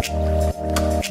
Ciao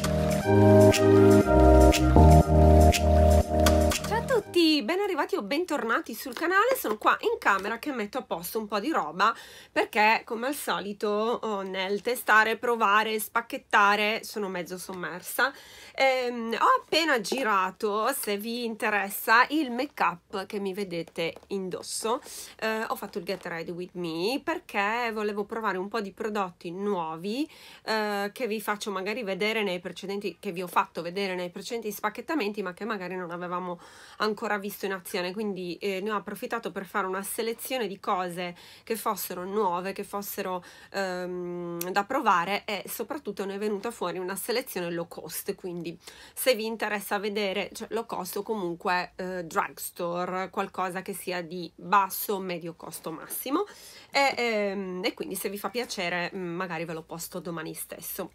a tutti, ben arrivati o bentornati sul canale, sono qua in camera che metto a posto un po' di roba perché come al solito oh, nel testare, provare, spacchettare sono mezzo sommersa ehm, ho appena girato se vi interessa il make up che mi vedete indosso eh, ho fatto il get ready with me perché volevo provare un po' di prodotti nuovi eh, che vi faccio magari vedere nei precedenti che vi ho fatto vedere nei precedenti spacchettamenti ma che magari non avevamo ancora visto in azione quindi eh, ne ho approfittato per fare una selezione di cose che fossero nuove che fossero ehm, da provare e soprattutto ne è venuta fuori una selezione low cost quindi quindi se vi interessa vedere cioè, lo costo comunque eh, drugstore, qualcosa che sia di basso medio costo massimo e, e, ehm, e quindi se vi fa piacere mm, magari ve lo posto domani stesso.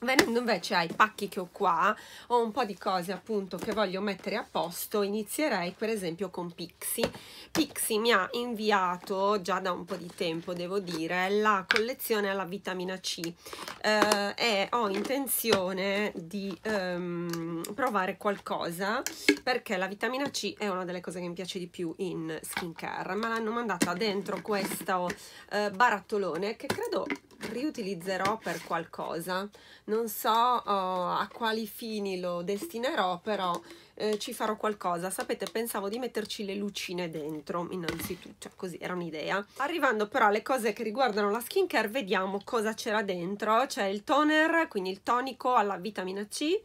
Venendo invece ai pacchi che ho qua, ho un po' di cose appunto che voglio mettere a posto, inizierei per esempio con Pixie. Pixie mi ha inviato già da un po' di tempo, devo dire, la collezione alla vitamina C eh, e ho intenzione di ehm, provare qualcosa perché la vitamina C è una delle cose che mi piace di più in skincare, me l'hanno mandata dentro questo eh, barattolone che credo riutilizzerò per qualcosa non so oh, a quali fini lo destinerò, però eh, ci farò qualcosa. Sapete, pensavo di metterci le lucine dentro, innanzitutto, cioè, così era un'idea. Arrivando però alle cose che riguardano la skincare, vediamo cosa c'era dentro. C'è il toner, quindi il tonico alla vitamina C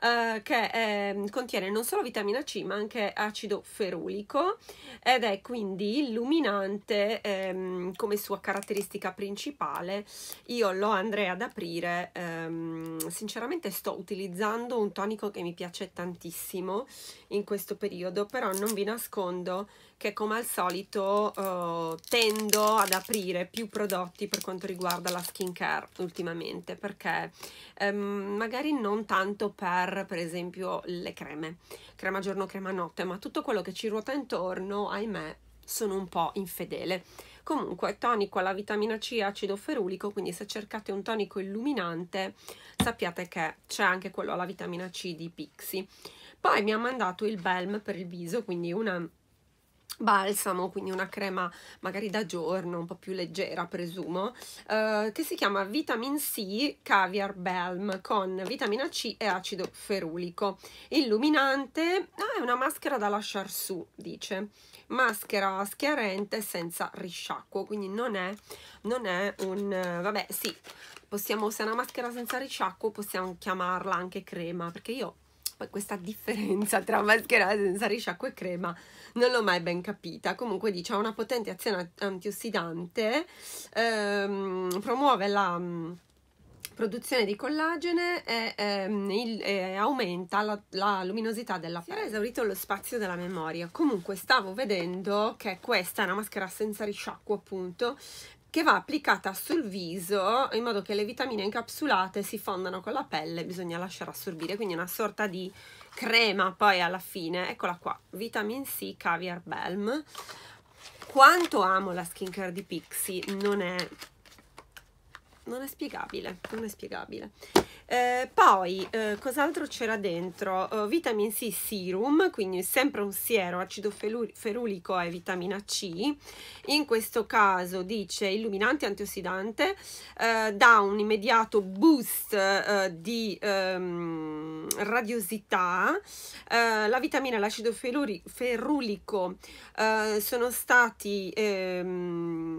eh, che eh, contiene non solo vitamina C ma anche acido ferulico ed è quindi illuminante ehm, come sua caratteristica principale. Io lo andrei ad aprire, ehm, sinceramente sto utilizzando un tonico che mi piace tantissimo in questo periodo, però non vi nascondo che come al solito eh, tendo ad aprire più prodotti per quanto riguarda la skincare ultimamente perché ehm, magari non tanto per per per esempio le creme, crema giorno, crema notte, ma tutto quello che ci ruota intorno, ahimè, sono un po' infedele. Comunque, tonico alla vitamina C e acido ferulico, quindi se cercate un tonico illuminante, sappiate che c'è anche quello alla vitamina C di Pixi. Poi mi ha mandato il Belm per il viso, quindi una balsamo, quindi una crema magari da giorno, un po' più leggera presumo, eh, che si chiama Vitamin C Caviar Balm con vitamina C e acido ferulico. Illuminante, ah, è una maschera da lasciar su, dice. Maschera schiarente senza risciacquo, quindi non è, non è un... vabbè sì, possiamo, se è una maschera senza risciacquo possiamo chiamarla anche crema, perché io poi questa differenza tra maschera senza risciacquo e crema non l'ho mai ben capita. Comunque dice ha una potente azione antiossidante, ehm, promuove la mm, produzione di collagene e, ehm, il, e aumenta la, la, luminosità della pelle. Si era esaurito lo spazio della memoria. Comunque stavo vedendo che questa è una maschera senza risciacquo appunto che va applicata sul viso in modo che le vitamine incapsulate si fondano con la pelle, bisogna lasciare assorbire, quindi una sorta di crema poi alla fine, eccola qua, Vitamin C Caviar Balm. Quanto amo la skincare di Pixi non è non è spiegabile, non è spiegabile. Eh, poi, eh, cos'altro c'era dentro? Eh, vitamin C serum, quindi sempre un siero, acido ferulico e vitamina C. In questo caso dice illuminante antiossidanti, eh, dà un immediato boost eh, di ehm, radiosità. Eh, la vitamina e l'acido ferulico sono stati, ehm,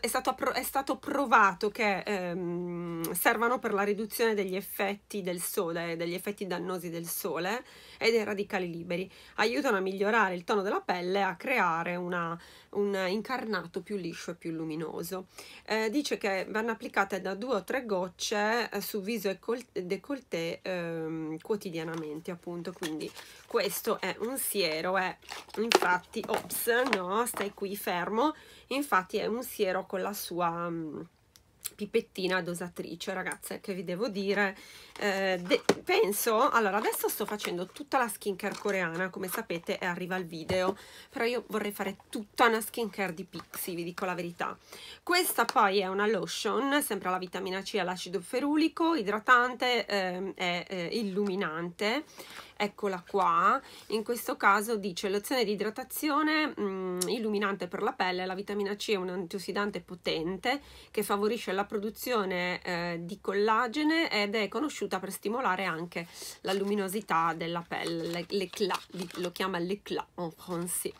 è, stato è stato provato che ehm, servano per la riduzione degli effetti del sole, degli effetti dannosi del sole e dei radicali liberi. Aiutano a migliorare il tono della pelle, a creare una, un incarnato più liscio e più luminoso. Eh, dice che vanno applicate da due o tre gocce eh, su viso e col- décolleté ehm, quotidianamente, appunto. Quindi questo è un siero, è eh. infatti, ops, no, stai qui fermo, infatti è un siero con la sua... Mh, mm, pipettina dosatrice ragazze che vi devo dire eh, de penso allora adesso sto facendo tutta la skincare coreana come sapete arriva il video però io vorrei fare tutta una skincare di Pixi, vi dico la verità questa poi è una lotion sempre alla vitamina C all'acido ferulico idratante ehm, eh, illuminante eccola qua, in questo caso dice lozione di idratazione mh, mm, illuminante per la pelle, la vitamina C è un antiossidante potente che favorisce la produzione eh, di collagene ed è conosciuta per stimolare anche la luminosità della pelle, l'éclat, lo chiama l'éclat en français.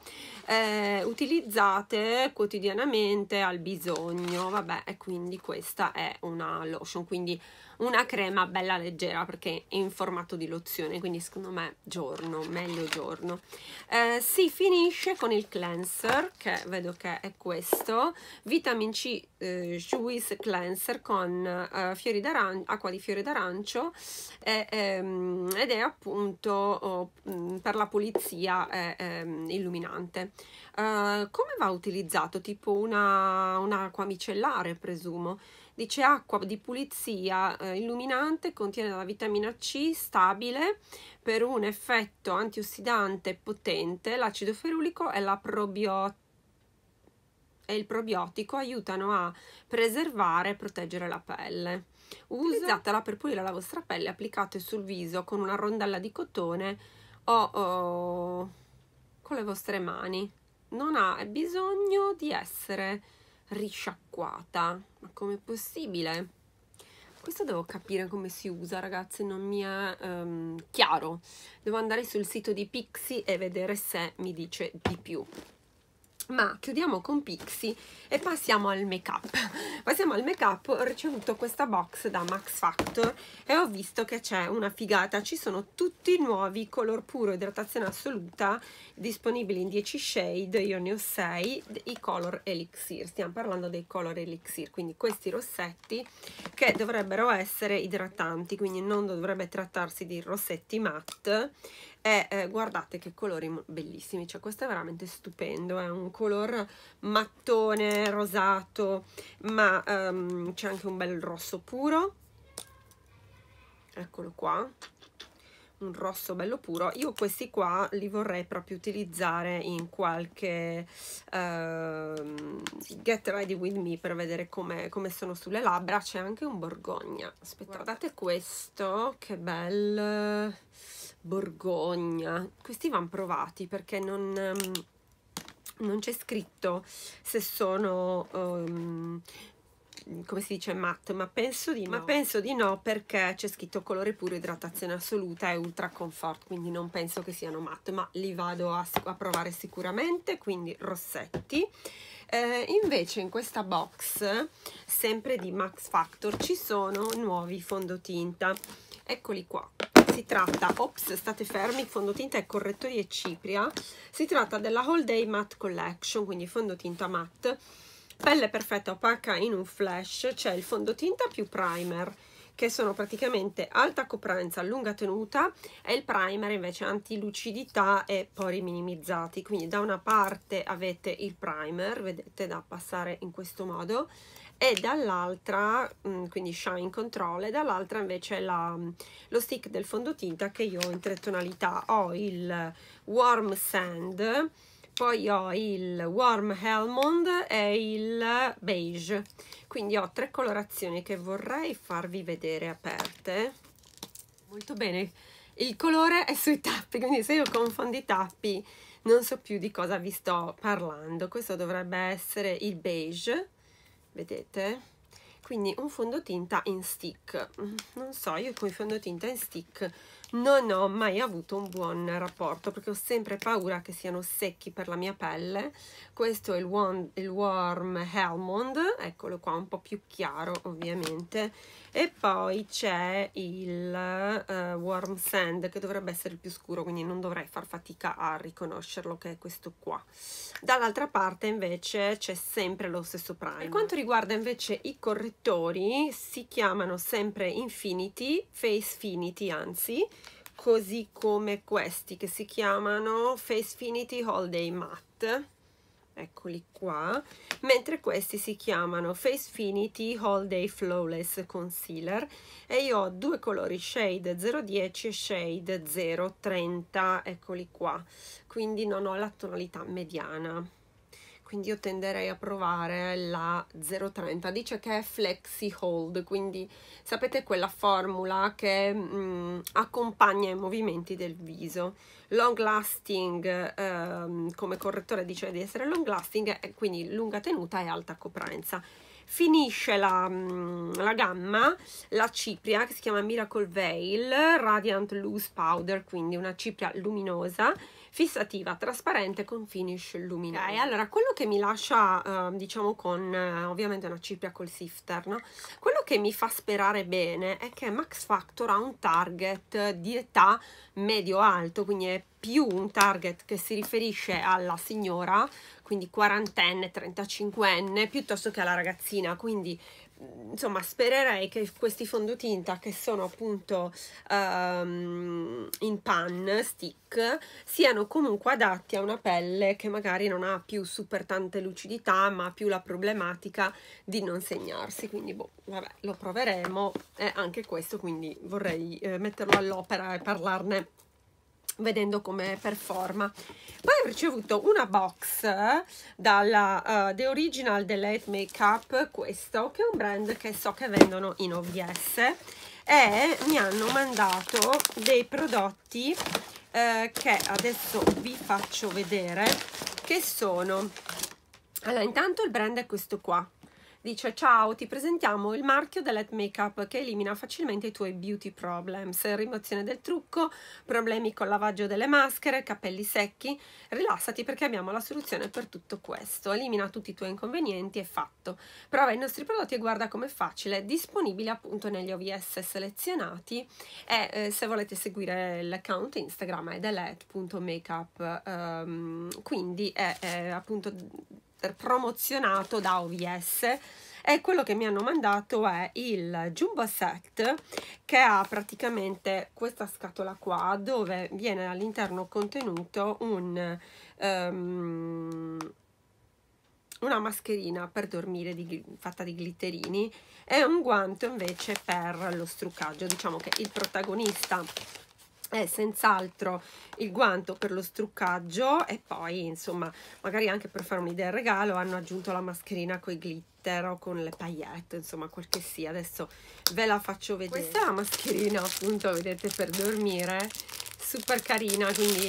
Eh, utilizzate quotidianamente al bisogno, vabbè, e quindi questa è una lotion, quindi una crema bella leggera perché è in formato di lozione, quindi secondo giorno, ma giorno, meglio giorno. Eh, si finisce con il cleanser, che vedo che è questo, Vitamin C eh, Juice Cleanser con eh, fiori acqua di fiori d'arancio ehm, ed è appunto oh, mm, per la pulizia eh, ehm, illuminante. Eh, come va utilizzato? Tipo una, una acqua micellare, presumo dice acqua di pulizia eh, illuminante, contiene la vitamina C stabile per un effetto antiossidante potente, l'acido ferulico e, la probiot e il probiotico aiutano a preservare e proteggere la pelle. Usatela per pulire la vostra pelle, applicate sul viso con una rondella di cotone o, o con le vostre mani. Non ha bisogno di essere risciacquata. Ma com'è possibile? Questo devo capire come si usa, ragazzi, non mi è um, chiaro. Devo andare sul sito di Pixi e vedere se mi dice di più ma chiudiamo con Pixie e passiamo al make up passiamo al make up ho ricevuto questa box da Max Factor e ho visto che c'è una figata ci sono tutti i nuovi color puro idratazione assoluta disponibili in 10 shade io ne ho 6 i color elixir stiamo parlando dei color elixir quindi questi rossetti che dovrebbero essere idratanti quindi non dovrebbe trattarsi di rossetti matte e eh, guardate che colori bellissimi, cioè questo è veramente stupendo, è un color mattone, rosato, ma um, c'è anche un bel rosso puro, eccolo qua, un rosso bello puro io questi qua li vorrei proprio utilizzare in qualche uh, get ready with me per vedere come com sono sulle labbra c'è anche un borgogna aspettate Guardate questo che bello Borgogna, questi vanno provati perché non, ehm, non c'è scritto se sono um, come si dice matte, ma penso di no, ma penso di no perché c'è scritto colore puro, idratazione assoluta e ultra comfort, quindi non penso che siano matte, ma li vado a, a provare sicuramente, quindi rossetti. Eh, invece in questa box, sempre di Max Factor, ci sono nuovi fondotinta, eccoli qua si tratta, ops state fermi, fondotinta e correttori e cipria, si tratta della Whole Day Matte Collection, quindi fondotinta matte, pelle perfetta opaca in un flash, c'è cioè il fondotinta più primer, che sono praticamente alta coprenza, lunga tenuta e il primer invece anti-lucidità e pori minimizzati. Quindi da una parte avete il primer, vedete da passare in questo modo, e dall'altra, mm, quindi Shine Control, e dall'altra invece la, mm, lo stick del fondotinta che io ho in tre tonalità. Ho il Warm Sand, poi ho il Warm Helmond e il Beige. Quindi ho tre colorazioni che vorrei farvi vedere aperte. Molto bene, il colore è sui tappi, quindi se io confondo i tappi non so più di cosa vi sto parlando. Questo dovrebbe essere il beige vedete? Quindi un fondotinta in stick. Mm, non so, io con i fondotinta in stick non ho mai avuto un buon rapporto perché ho sempre paura che siano secchi per la mia pelle. Questo è il, warm, il warm Helmond, eccolo qua, un po' più chiaro ovviamente e poi c'è il uh, Warm Sand che dovrebbe essere il più scuro quindi non dovrei far fatica a riconoscerlo che è questo qua dall'altra parte invece c'è sempre lo stesso prime per quanto riguarda invece i correttori si chiamano sempre Infinity Face Finity anzi così come questi che si chiamano Face Finity All Day Matte eccoli qua, mentre questi si chiamano Facefinity All Day Flawless Concealer e io ho due colori shade 010 e shade 030, eccoli qua, quindi non ho la tonalità mediana. Quindi io tenderei a provare la 030, dice che è Flexi Hold, quindi sapete quella formula che mm, accompagna i movimenti del viso long lasting ehm, come correttore dice di essere long lasting quindi lunga tenuta e alta coprenza finisce la, mm, la, gamma la cipria che si chiama Miracle Veil Radiant Loose Powder quindi una cipria luminosa fissativa, trasparente con finish luminoso. luminare. Allora, quello che mi lascia, eh, diciamo con eh, ovviamente una cipria col sifter, no? quello che mi fa sperare bene è che Max Factor ha un target di età medio-alto, quindi è più un target che si riferisce alla signora, quindi quarantenne, 35enne, piuttosto che alla ragazzina, quindi insomma spererei che questi fondotinta che sono appunto um, in pan stick siano comunque adatti a una pelle che magari non ha più super tante lucidità ma ha più la problematica di non segnarsi quindi boh, vabbè lo proveremo e anche questo quindi vorrei eh, metterlo all'opera e parlarne vedendo come performa. Poi ho ricevuto una box eh, dalla uh, The Original Delete Makeup, questo che è un brand che so che vendono in OVS e mi hanno mandato dei prodotti eh, che adesso vi faccio vedere che sono allora intanto il brand è questo qua dice ciao ti presentiamo il marchio The Makeup che elimina facilmente i tuoi beauty problems, rimozione del trucco, problemi col lavaggio delle maschere, capelli secchi, rilassati perché abbiamo la soluzione per tutto questo, elimina tutti i tuoi inconvenienti e fatto, prova i nostri prodotti e guarda com'è facile, disponibile appunto negli OVS selezionati e eh, se volete seguire l'account Instagram è delet.makeup um, ehm, quindi è, è appunto eh, promozionato da OVS e quello che mi hanno mandato è il Jumbo Set che ha praticamente questa scatola qua dove viene all'interno contenuto un, um, una mascherina per dormire di, fatta di glitterini e un guanto invece per lo struccaggio diciamo che il protagonista è senz'altro il guanto per lo struccaggio e poi insomma magari anche per fare un'idea al regalo hanno aggiunto la mascherina con i glitter o con le paillette insomma quel che sia adesso ve la faccio vedere questa è la mascherina appunto vedete per dormire super carina quindi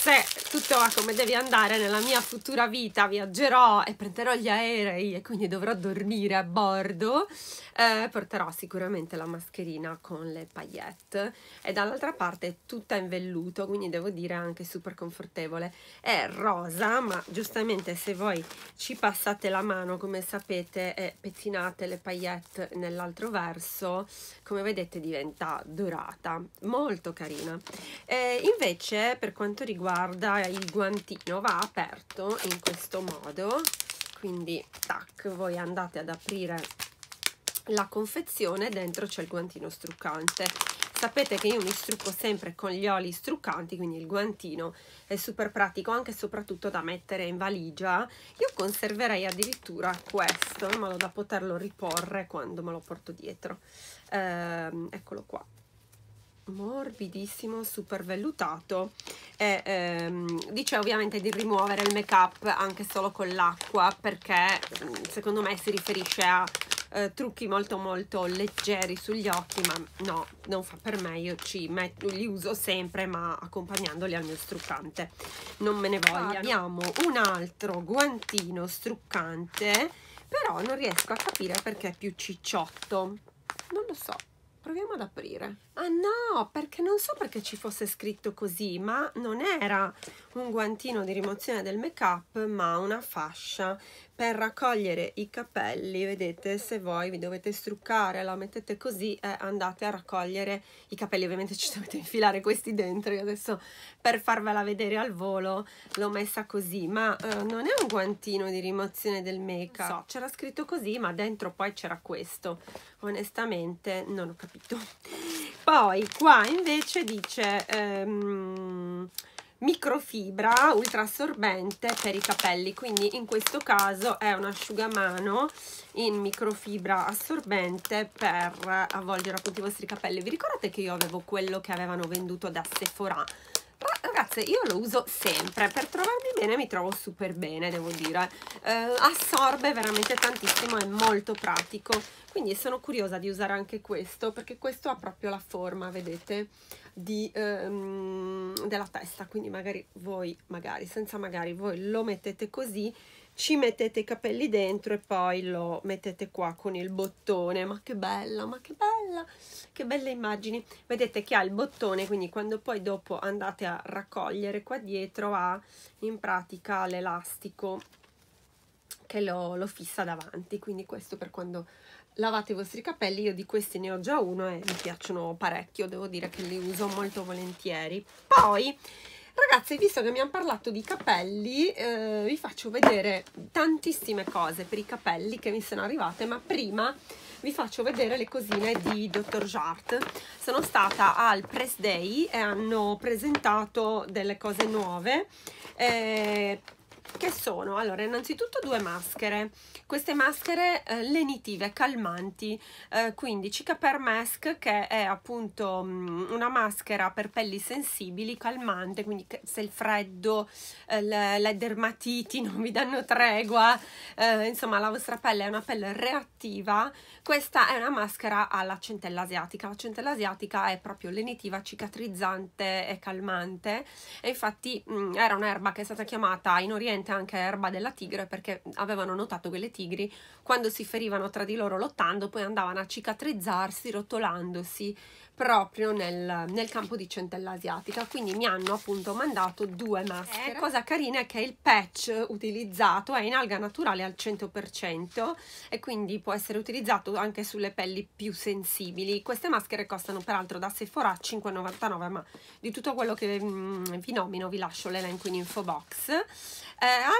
se tutto va come deve andare nella mia futura vita viaggerò e prenderò gli aerei e quindi dovrò dormire a bordo eh, porterò sicuramente la mascherina con le paillette e dall'altra parte è tutta in velluto quindi devo dire anche super confortevole è rosa ma giustamente se voi ci passate la mano come sapete e pettinate le paillette nell'altro verso come vedete diventa dorata molto carina eh, invece per quanto riguarda guarda il guantino va aperto in questo modo quindi tac voi andate ad aprire la confezione dentro c'è il guantino struccante sapete che io mi strucco sempre con gli oli struccanti quindi il guantino è super pratico anche e soprattutto da mettere in valigia io conserverei addirittura questo in modo da poterlo riporre quando me lo porto dietro ehm, eccolo qua morbidissimo super vellutato e ehm, dice ovviamente di rimuovere il make up anche solo con l'acqua perché mm, secondo me si riferisce a eh, trucchi molto molto leggeri sugli occhi ma no non fa per me io ci metto, li uso sempre ma accompagnandoli al mio struccante non me ne voglio abbiamo un altro guantino struccante però non riesco a capire perché è più cicciotto non lo so proviamo ad aprire. Ah no, perché non so perché ci fosse scritto così, ma non era un guantino di rimozione del make-up, ma una fascia per raccogliere i capelli vedete se voi vi dovete struccare la mettete così e eh, andate a raccogliere i capelli ovviamente ci dovete infilare questi dentro io adesso per farvela vedere al volo l'ho messa così ma eh, non è un guantino di rimozione del make up so, c'era scritto così ma dentro poi c'era questo onestamente non ho capito poi qua invece dice ehm, microfibra ultra assorbente per i capelli quindi in questo caso è un asciugamano in microfibra assorbente per avvolgere appunto i vostri capelli vi ricordate che io avevo quello che avevano venduto da Sephora ragazze io lo uso sempre per trovarmi bene mi trovo super bene devo dire eh, assorbe veramente tantissimo è molto pratico quindi sono curiosa di usare anche questo perché questo ha proprio la forma vedete di, ehm, della testa quindi magari voi magari senza magari voi lo mettete così ci mettete i capelli dentro e poi lo mettete qua con il bottone ma che bella ma che bella che belle immagini vedete che ha il bottone quindi quando poi dopo andate a raccogliere qua dietro ha in pratica l'elastico che lo, lo fissa davanti quindi questo per quando lavate i vostri capelli io di questi ne ho già uno e mi piacciono parecchio devo dire che li uso molto volentieri poi Ragazzi, visto che mi hanno parlato di capelli, eh, vi faccio vedere tantissime cose per i capelli che mi sono arrivate, ma prima vi faccio vedere le cosine di Dr. Jart. Sono stata al Press Day e hanno presentato delle cose nuove. Eh, che sono allora innanzitutto due maschere queste maschere eh, lenitive calmanti eh, quindi Cica per Mask che è appunto mh, mm, una maschera per pelli sensibili calmante quindi se il freddo eh, le, le, dermatiti non vi danno tregua eh, insomma la vostra pelle è una pelle reattiva questa è una maschera alla centella asiatica la centella asiatica è proprio lenitiva cicatrizzante e calmante e infatti mh, mm, era un'erba che è stata chiamata in oriente presente anche erba della tigre perché avevano notato che le tigri quando si ferivano tra di loro lottando poi andavano a cicatrizzarsi rotolandosi proprio nel, nel, campo di centella asiatica quindi mi hanno appunto mandato due maschere eh, cosa carina è che il patch utilizzato è in alga naturale al 100% e quindi può essere utilizzato anche sulle pelli più sensibili queste maschere costano peraltro da Sephora 5,99 ma di tutto quello che mm, vi nomino vi lascio l'elenco in info box eh,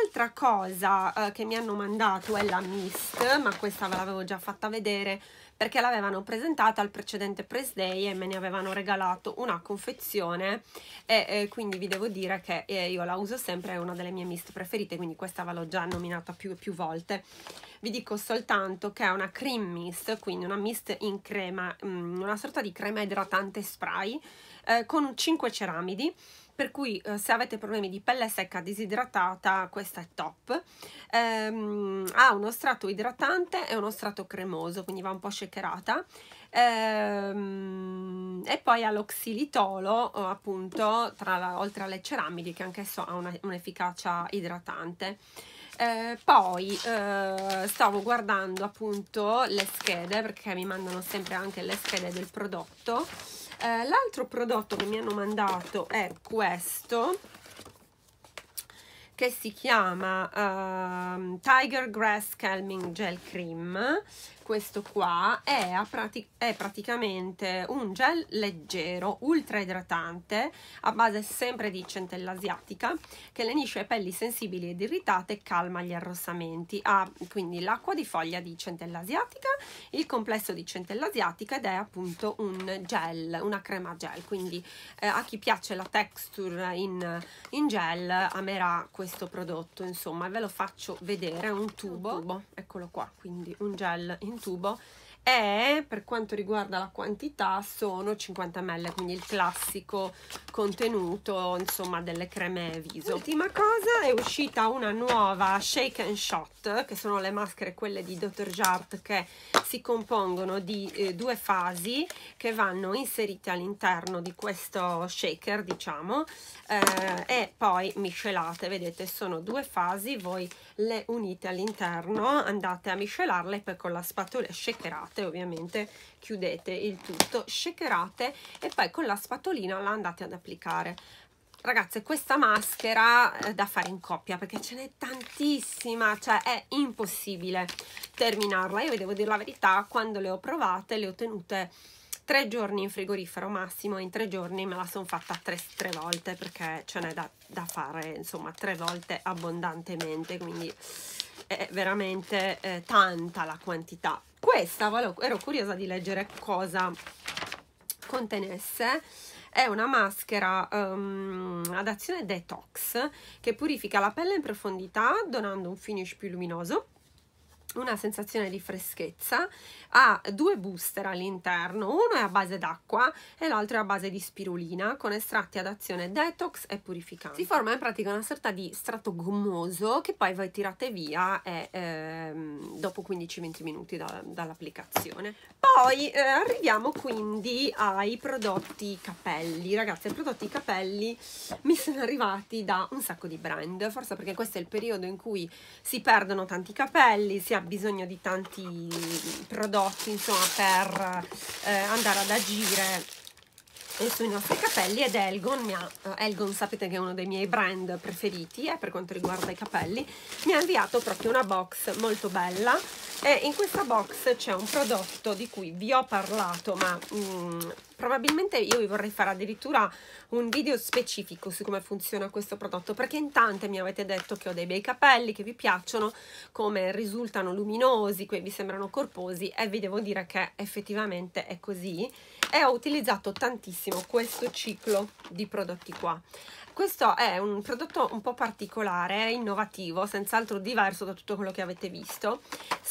altra cosa eh, che mi hanno mandato è la mist ma questa ve l'avevo già fatta vedere perché l'avevano presentata al precedente press day e me ne avevano regalato una confezione e, e quindi vi devo dire che eh, io la uso sempre, è una delle mie mist preferite, quindi questa ve l'ho già nominata più e più volte. Vi dico soltanto che è una cream mist, quindi una mist in crema, mh, mm, una sorta di crema idratante spray eh, con 5 ceramidi per cui eh, se avete problemi di pelle secca disidratata questa è top ehm, ha uno strato idratante e uno strato cremoso quindi va un po' shakerata ehm, e poi ha l'oxilitolo eh, appunto tra la, oltre alle ceramidi che anch'esso ha un'efficacia idratante eh, poi eh, stavo guardando appunto le schede perché mi mandano sempre anche le schede del prodotto eh, l'altro prodotto che mi hanno mandato è questo che si chiama uh, Tiger Grass Calming Gel Cream questo qua è, prati è, praticamente un gel leggero, ultra idratante, a base sempre di centella asiatica, che lenisce pelli sensibili ed irritate e calma gli arrossamenti. Ha quindi l'acqua di foglia di centella asiatica, il complesso di centella asiatica ed è appunto un gel, una crema gel. Quindi eh, a chi piace la texture in, in, gel amerà questo prodotto, insomma, ve lo faccio vedere, è un tubo, eccolo qua, quindi un gel in in tubo e per quanto riguarda la quantità sono 50 ml, quindi il classico contenuto insomma delle creme viso. Ultima cosa è uscita una nuova Shake and Shot che sono le maschere quelle di Dr. Jart che si compongono di eh, due fasi che vanno inserite all'interno di questo shaker diciamo eh, e poi miscelate, vedete sono due fasi, voi le unite all'interno, andate a miscelarle e poi con la spatola shakerate sfruttate ovviamente chiudete il tutto shakerate e poi con la spatolina la andate ad applicare ragazze questa maschera è eh, da fare in coppia perché ce n'è tantissima cioè è impossibile terminarla io vi devo dire la verità quando le ho provate le ho tenute tre giorni in frigorifero massimo in tre giorni me la sono fatta tre, tre, volte perché ce n'è da, da, fare insomma tre volte abbondantemente quindi è veramente eh, tanta la quantità questa ero curiosa di leggere cosa contenesse è una maschera um, ad azione detox che purifica la pelle in profondità donando un finish più luminoso una sensazione di freschezza, ha due booster all'interno, uno è a base d'acqua e l'altro è a base di spirulina con estratti ad azione detox e purificante. Si forma in pratica una sorta di strato gommoso che poi voi tirate via e, ehm, dopo 15-20 minuti da, dall'applicazione. Poi eh, arriviamo quindi ai prodotti capelli, ragazzi i prodotti capelli mi sono arrivati da un sacco di brand, forse perché questo è il periodo in cui si perdono tanti capelli, si ha bisogno di tanti prodotti insomma per eh, andare ad agire e sui nostri capelli ed Elgon, mia, eh, Elgon sapete che è uno dei miei brand preferiti eh, per quanto riguarda i capelli, mi ha inviato proprio una box molto bella e in questa box c'è un prodotto di cui vi ho parlato ma mm, probabilmente io vi vorrei fare addirittura un video specifico su come funziona questo prodotto perché in tante mi avete detto che ho dei bei capelli che vi piacciono come risultano luminosi, che vi sembrano corposi e vi devo dire che effettivamente è così e ho utilizzato tantissimo questo ciclo di prodotti qua questo è un prodotto un po' particolare, innovativo, senz'altro diverso da tutto quello che avete visto.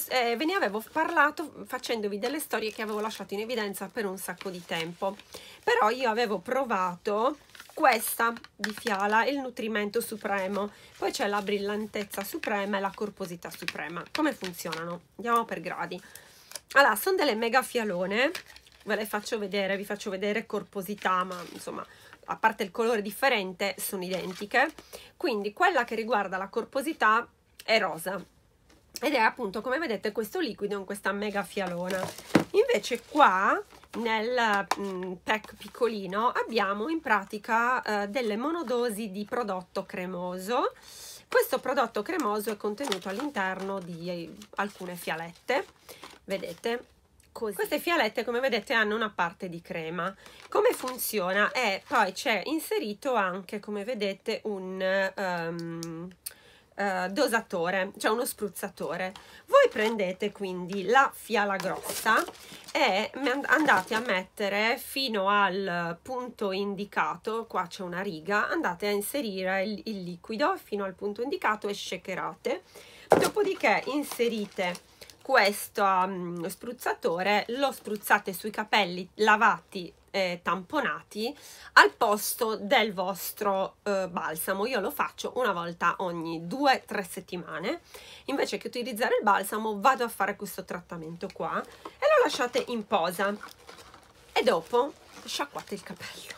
Eh, ve ne avevo parlato facendovi delle storie che avevo lasciato in evidenza per un sacco di tempo. Però io avevo provato questa di Fiala, il nutrimento supremo, poi c'è la brillantezza suprema e la corposità suprema. Come funzionano? Andiamo per gradi. Allora, sono delle mega fialone ve le faccio vedere, vi faccio vedere corposità, ma insomma a parte il colore differente sono identiche. Quindi quella che riguarda la corposità è rosa ed è appunto come vedete questo liquido in questa mega fialona. Invece qua nel mh, mm, pack piccolino abbiamo in pratica eh, delle monodosi di prodotto cremoso. Questo prodotto cremoso è contenuto all'interno di alcune fialette, vedete, Così. Queste fialette, come vedete, hanno una parte di crema. Come funziona? E eh, poi c'è inserito anche, come vedete, un um, uh, dosatore, cioè uno spruzzatore. Voi prendete quindi la fiala grossa e andate a mettere fino al punto indicato, qua c'è una riga, andate a inserire il, il liquido fino al punto indicato e shakerate. Dopodiché inserite questo um, spruzzatore lo spruzzate sui capelli lavati eh, tamponati al posto del vostro eh, balsamo io lo faccio una volta ogni 2 tre settimane invece che utilizzare il balsamo vado a fare questo trattamento qua e lo lasciate in posa e dopo sciacquate il capello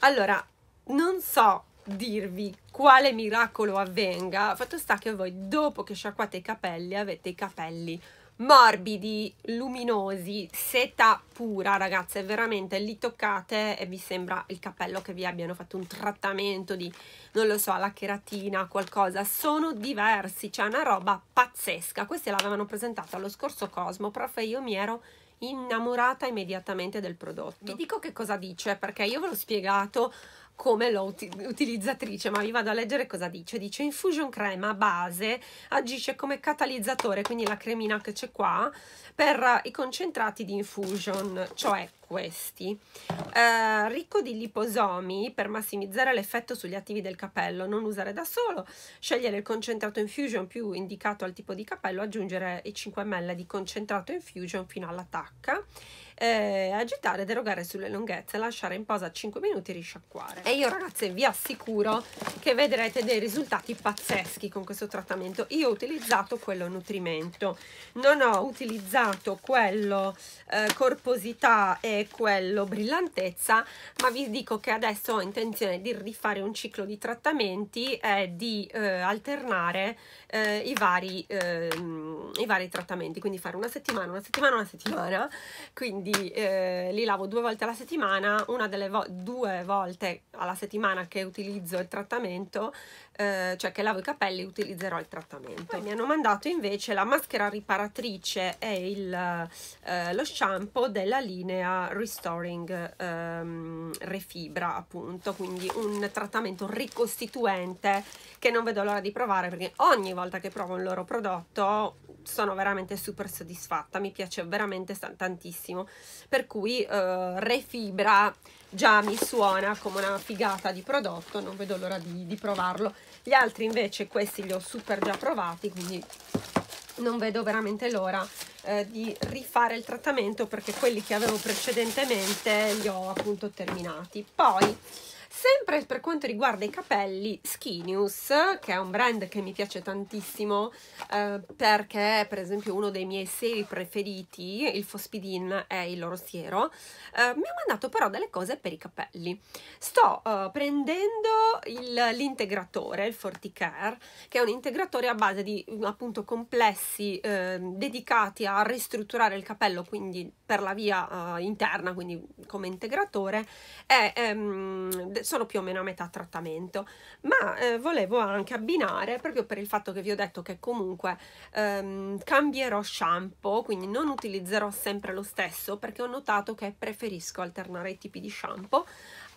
allora non so dirvi quale miracolo avvenga, fatto sta che voi dopo che sciacquate i capelli avete i capelli morbidi, luminosi, seta pura, ragazze, veramente li toccate e vi sembra il capello che vi abbiano fatto un trattamento di, non lo so, la cheratina, qualcosa, sono diversi, c'è una roba pazzesca. Queste l'avevano presentata allo scorso Cosmo, prof, io mi ero innamorata immediatamente del prodotto. Vi dico che cosa dice perché io ve l'ho spiegato come lo utilizzatrice, ma vi vado a leggere cosa dice. Dice infusion crema base agisce come catalizzatore, quindi la cremina che c'è qua, per i concentrati di infusion, cioè questi, eh, ricco di liposomi per massimizzare l'effetto sugli attivi del capello, non usare da solo, scegliere il concentrato infusion più indicato al tipo di capello, aggiungere i 5 ml di concentrato infusion fino alla tacca, eh, agitare, derogare sulle lunghezze, lasciare in posa 5 minuti e risciacquare. E io ragazze vi assicuro che vedrete dei risultati pazzeschi con questo trattamento. Io ho utilizzato quello nutrimento, non ho utilizzato quello eh, corposità e quello brillantezza, ma vi dico che adesso ho intenzione di rifare un ciclo di trattamenti e di eh, alternare eh, i, vari, eh, i, vari, trattamenti, quindi fare una settimana, una settimana, una settimana, quindi eh, li lavo due volte alla settimana, una delle vo due volte alla settimana che utilizzo il trattamento, eh, cioè che lavo i capelli utilizzerò il trattamento. Poi mi hanno mandato invece la maschera riparatrice e il, eh, lo shampoo della linea Restoring um, Refibra, appunto, quindi un trattamento ricostituente che non vedo l'ora di provare perché ogni volta che provo un loro prodotto sono veramente super soddisfatta, mi piace veramente tantissimo, per cui uh, Refibra già mi suona come una figata di prodotto, non vedo l'ora di, di provarlo. Gli altri invece questi li ho super già provati, quindi non vedo veramente l'ora eh, di rifare il trattamento perché quelli che avevo precedentemente li ho appunto terminati poi Sempre per quanto riguarda i capelli, Skinius, che è un brand che mi piace tantissimo eh, perché per esempio uno dei miei seri preferiti, il Fospidin, è il loro siero, eh, mi ha mandato però delle cose per i capelli. Sto eh, prendendo l'integratore, il, Forticare, che è un integratore a base di appunto complessi ehm, dedicati a ristrutturare il capello, quindi per la via eh, interna, quindi come integratore, è, ehm, sono più o meno a metà trattamento, ma eh, volevo anche abbinare, proprio per il fatto che vi ho detto che comunque ehm, cambierò shampoo, quindi non utilizzerò sempre lo stesso perché ho notato che preferisco alternare i tipi di shampoo,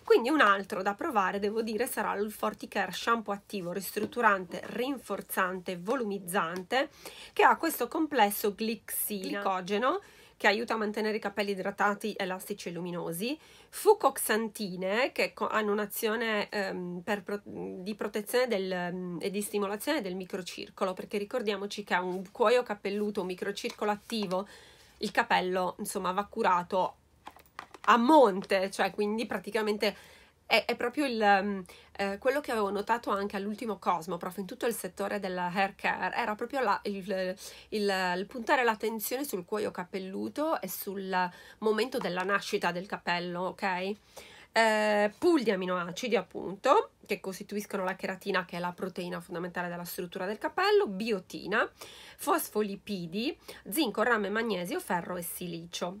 quindi un altro da provare, devo dire, sarà il Forticare Shampoo Attivo Ristrutturante, Rinforzante, Volumizzante, che ha questo complesso glixina, glicogeno, che aiuta a mantenere i capelli idratati, elastici e luminosi, fucoxantine che hanno un'azione ehm, pro di protezione del, e di stimolazione del microcircolo, perché ricordiamoci che un cuoio capelluto, un microcircolo attivo, il capello insomma va curato a monte, cioè quindi praticamente è, è proprio il, um, eh, quello che avevo notato anche all'ultimo Cosmo, proprio in tutto il settore del hair care, era proprio la, il, il, il, puntare l'attenzione sul cuoio capelluto e sul momento della nascita del capello, ok? Eh, pool di aminoacidi appunto che costituiscono la cheratina che è la proteina fondamentale della struttura del capello, biotina, fosfolipidi, zinco, rame, magnesio, ferro e silicio.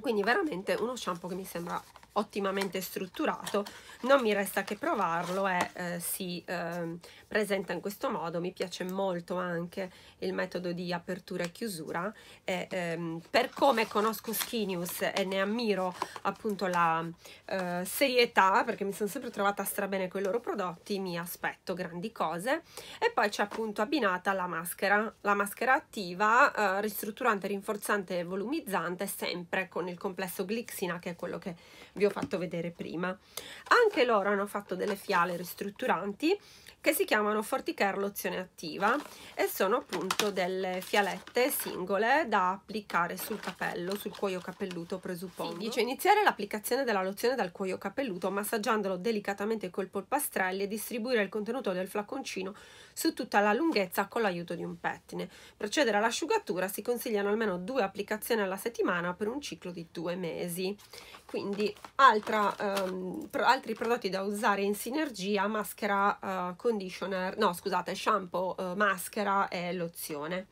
Quindi veramente uno shampoo che mi sembra ottimamente strutturato non mi resta che provarlo e eh, si eh, presenta in questo modo mi piace molto anche il metodo di apertura e chiusura e, ehm, per come conosco Skinius e ne ammiro appunto la eh, serietà perché mi sono sempre trovata strabene con i loro prodotti mi aspetto grandi cose e poi c'è appunto abbinata la maschera la maschera attiva eh, ristrutturante rinforzante e volumizzante sempre con il complesso glixina che è quello che vi ho ho fatto vedere prima. Anche loro hanno fatto delle fiale ristrutturanti che si chiamano Forticare Lozione Attiva e sono appunto delle fialette singole da applicare sul capello, sul cuoio capelluto presuppongo. dice cioè, iniziare l'applicazione della lozione dal cuoio capelluto massaggiandolo delicatamente col polpastrelli e distribuire il contenuto del flaconcino su tutta la lunghezza con l'aiuto di un pettine. Procedere all'asciugatura si consigliano almeno due applicazioni alla settimana per un ciclo di due mesi. Quindi Altra, um, pro, altri prodotti da usare in sinergia, maschera, uh, conditioner, no scusate, shampoo, uh, maschera e lozione.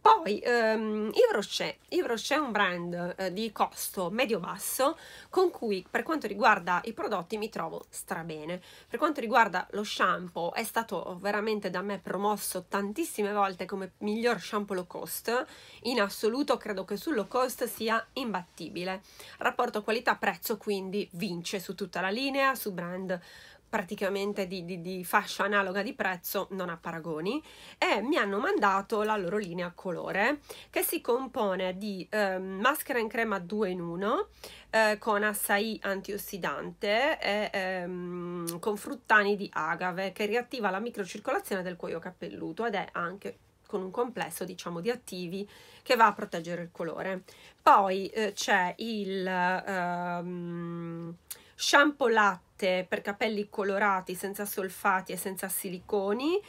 Poi ehm, Yves Rocher. Yves Rocher è un brand eh, di costo medio-basso con cui per quanto riguarda i prodotti mi trovo strabene. Per quanto riguarda lo shampoo è stato veramente da me promosso tantissime volte come miglior shampoo low cost. In assoluto credo che sul low cost sia imbattibile. Rapporto qualità-prezzo quindi vince su tutta la linea, su brand praticamente di, di, di, fascia analoga di prezzo non ha paragoni e mi hanno mandato la loro linea colore che si compone di eh, maschera in crema 2 in 1 eh, con assai antiossidante e ehm, con fruttani di agave che riattiva la microcircolazione del cuoio capelluto ed è anche con un complesso diciamo di attivi che va a proteggere il colore poi eh, c'è il ehm, shampoo latte per capelli colorati senza solfati e senza siliconi,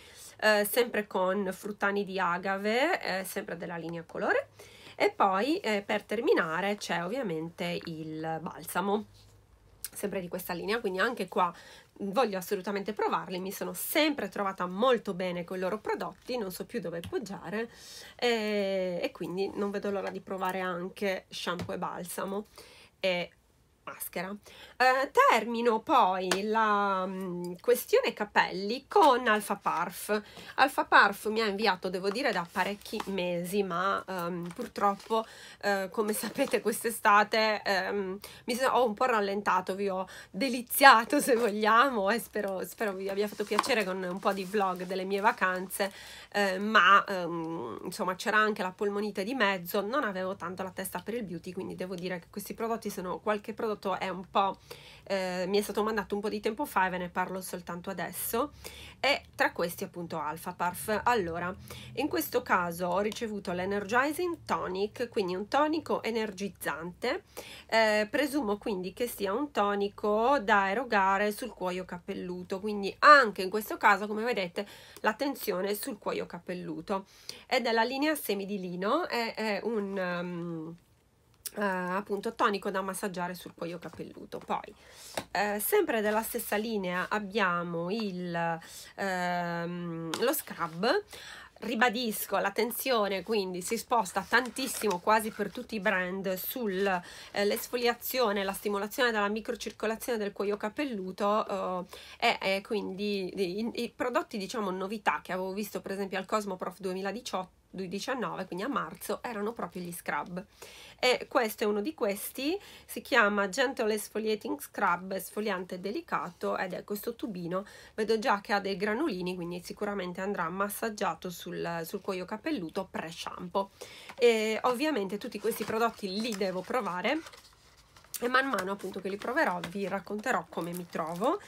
eh, sempre con fruttani di agave, eh, sempre della linea colore. E poi eh, per terminare c'è ovviamente il balsamo, sempre di questa linea, quindi anche qua voglio assolutamente provarli, mi sono sempre trovata molto bene con i loro prodotti, non so più dove poggiare e, eh, e quindi non vedo l'ora di provare anche shampoo e balsamo e maschera. Eh, termino poi la mh, mm, questione capelli con Alfa Parf. Alfa Parf mi ha inviato, devo dire, da parecchi mesi, ma ehm, purtroppo, eh, come sapete, quest'estate ehm, mi ho un po' rallentato, vi ho deliziato se vogliamo e spero, spero vi abbia fatto piacere con un po' di vlog delle mie vacanze, eh, ma ehm, insomma c'era anche la polmonite di mezzo, non avevo tanto la testa per il beauty, quindi devo dire che questi prodotti sono qualche prodotto contenuto è un po'... Eh, mi è stato mandato un po' di tempo fa e ve ne parlo soltanto adesso e tra questi appunto Alpha Parf. Allora, in questo caso ho ricevuto l'Energizing Tonic, quindi un tonico energizzante, eh, presumo quindi che sia un tonico da erogare sul cuoio capelluto, quindi anche in questo caso come vedete l'attenzione sul cuoio capelluto. È della linea semi di lino, è, è un... Um, eh, appunto tonico da massaggiare sul cuoio capelluto poi eh, sempre della stessa linea abbiamo il, ehm, lo scrub ribadisco l'attenzione quindi si sposta tantissimo quasi per tutti i brand sull'esfoliazione eh, la stimolazione della microcircolazione del cuoio capelluto eh, e, e, quindi i, i, prodotti diciamo novità che avevo visto per esempio al Cosmo Prof 2018 2019, quindi a marzo, erano proprio gli scrub. E questo è uno di questi, si chiama Gentle Esfoliating Scrub, esfoliante delicato, ed è questo tubino, vedo già che ha dei granulini, quindi sicuramente andrà massaggiato sul, sul cuoio capelluto pre-shampoo. Ovviamente tutti questi prodotti li devo provare, e man mano appunto che li proverò vi racconterò come mi trovo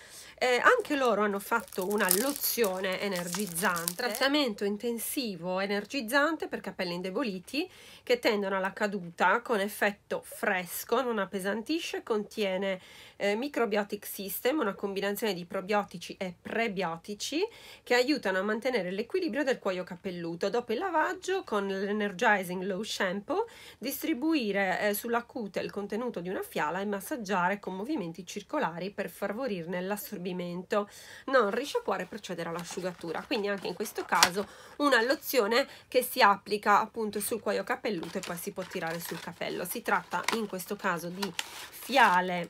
eh, anche loro hanno fatto una lozione energizzante, trattamento intensivo energizzante per capelli indeboliti che tendono alla caduta con effetto fresco, non appesantisce, contiene eh, Microbiotic System, una combinazione di probiotici e prebiotici che aiutano a mantenere l'equilibrio del cuoio capelluto. Dopo il lavaggio con l'Energizing Low Shampoo distribuire eh, sulla cute il contenuto di una fiala e massaggiare con movimenti circolari per favorirne l'assorbimento inasprimento, non risciacquare per procedere all'asciugatura. Quindi anche in questo caso una lozione che si applica appunto sul cuoio capelluto e poi si può tirare sul capello. Si tratta in questo caso di fiale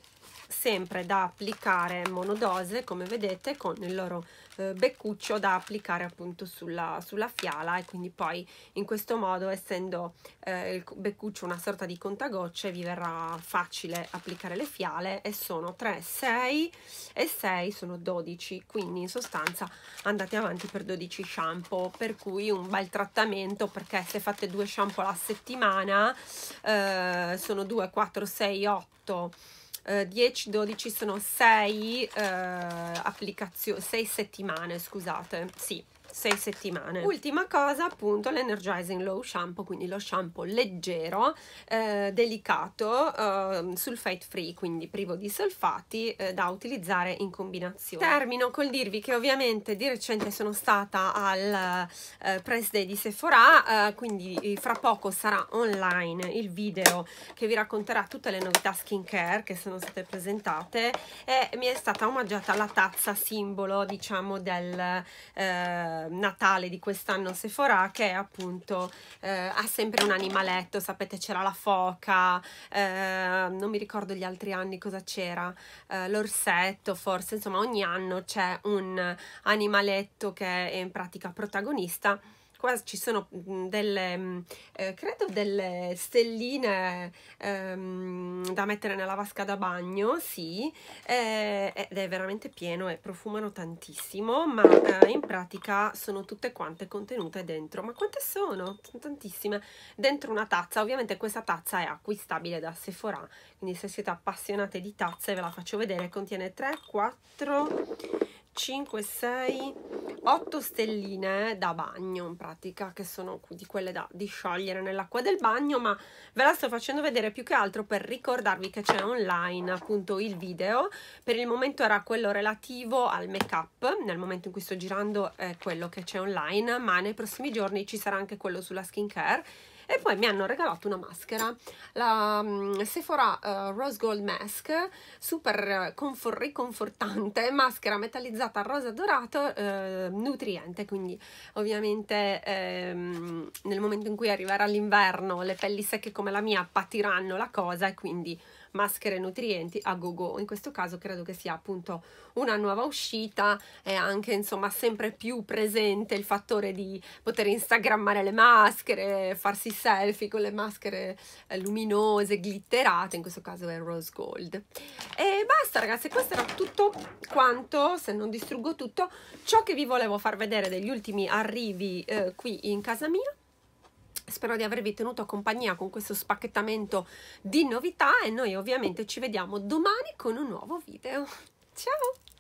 sempre da applicare monodose come vedete con il loro eh, beccuccio da applicare appunto sulla, sulla, fiala e quindi poi in questo modo essendo eh, il beccuccio una sorta di contagocce vi verrà facile applicare le fiale e sono 3, 6 e 6 sono 12 quindi in sostanza andate avanti per 12 shampoo per cui un bel trattamento perché se fate due shampoo alla settimana eh, sono 2, 4, 6, 8 10, eh, 12 sono 6 eh, applicazioni, 6 settimane, scusate, sì, 6 settimane. Ultima cosa appunto l'Energizing Low Shampoo, quindi lo shampoo leggero, eh, delicato, eh, sulfate free, quindi privo di solfati, eh, da utilizzare in combinazione. Termino col dirvi che ovviamente di recente sono stata al eh, press day di Sephora, eh, quindi eh, fra poco sarà online il video che vi racconterà tutte le novità skincare che sono state presentate e mi è stata omaggiata la tazza simbolo diciamo del... Eh, Ehm, Natale di quest'anno Sephora che appunto eh, ha sempre un animaletto, sapete c'era la foca, eh, non mi ricordo gli altri anni cosa c'era, eh, l'orsetto forse, insomma ogni anno c'è un animaletto che è in pratica protagonista qua ci sono mm, delle, mm, eh, credo delle stelline ehm, da mettere nella vasca da bagno, sì, eh, ed è veramente pieno e profumano tantissimo, ma eh, in pratica sono tutte quante contenute dentro. Ma quante sono? Sono tantissime. Dentro una tazza, ovviamente questa tazza è acquistabile da Sephora, quindi se siete appassionate di tazze ve la faccio vedere, contiene 3, 4... 5, 6, 8 stelline da bagno in pratica, che sono di quelle da disciogliere nell'acqua del bagno, ma ve la sto facendo vedere più che altro per ricordarvi che c'è online appunto il video. Per il momento era quello relativo al make up, nel momento in cui sto girando è quello che c'è online, ma nei prossimi giorni ci sarà anche quello sulla skincare e poi mi hanno regalato una maschera, la um, Sephora uh, Rose Gold Mask, super confor- riconfortante, maschera metallizzata rosa dorato, eh, nutriente, quindi ovviamente ehm, nel momento in cui arriverà l'inverno le pelli secche come la mia patiranno la cosa e quindi maschere nutrienti a go go. In questo caso credo che sia appunto una nuova uscita è anche insomma sempre più presente il fattore di poter instagrammare le maschere, farsi selfie con le maschere eh, luminose, glitterate, in questo caso è rose gold. E basta ragazzi, questo era tutto quanto, se non distruggo tutto, ciò che vi volevo far vedere degli ultimi arrivi eh, qui in casa mia Spero di avervi tenuto compagnia con questo spacchettamento di novità e noi ovviamente ci vediamo domani con un nuovo video. Ciao!